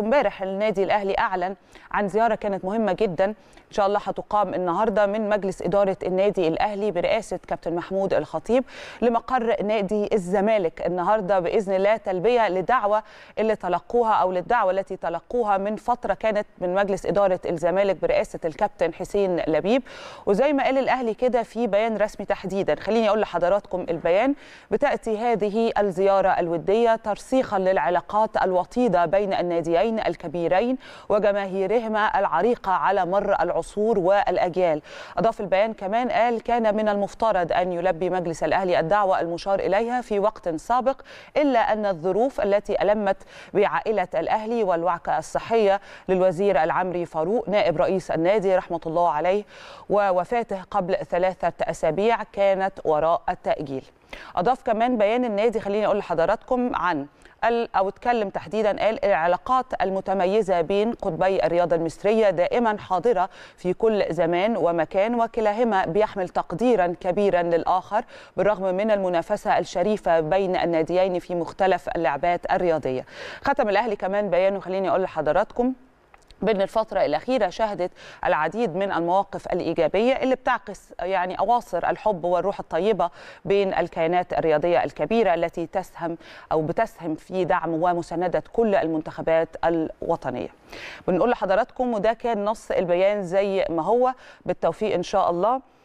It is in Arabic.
امبارح النادي الاهلي اعلن عن زياره كانت مهمه جدا ان شاء الله هتقام النهارده من مجلس اداره النادي الاهلي برئاسه كابتن محمود الخطيب لمقر نادي الزمالك النهارده باذن الله تلبيه لدعوه اللي تلقوها او للدعوه التي تلقوها من فتره كانت من مجلس اداره الزمالك برئاسه الكابتن حسين لبيب وزي ما قال الاهلي كده في بيان رسمي تحديدا خليني اقول لحضراتكم البيان بتاتي هذه الزياره الوديه ترسيخا للعلاقات الوطيده بين الناديين الفنيين الكبيرين وجماهيرهما العريقة على مر العصور والأجيال أضاف البيان كمان قال كان من المفترض أن يلبي مجلس الأهلي الدعوة المشار إليها في وقت سابق إلا أن الظروف التي ألمت بعائلة الأهلي والوعكة الصحية للوزير العمري فاروق نائب رئيس النادي رحمة الله عليه ووفاته قبل ثلاثة أسابيع كانت وراء التأجيل اضاف كمان بيان النادي خليني اقول لحضراتكم عن قال او اتكلم تحديدا قال العلاقات المتميزه بين قطبي الرياضه المصريه دائما حاضره في كل زمان ومكان وكلاهما بيحمل تقديرا كبيرا للاخر بالرغم من المنافسه الشريفه بين الناديين في مختلف اللعبات الرياضيه. ختم الاهلي كمان بيانه خليني اقول لحضراتكم بأن الفترة الأخيرة شهدت العديد من المواقف الإيجابية اللي بتعكس يعني أواصر الحب والروح الطيبة بين الكيانات الرياضية الكبيرة التي تسهم أو بتسهم في دعم ومساندة كل المنتخبات الوطنية بنقول لحضراتكم وده كان نص البيان زي ما هو بالتوفيق إن شاء الله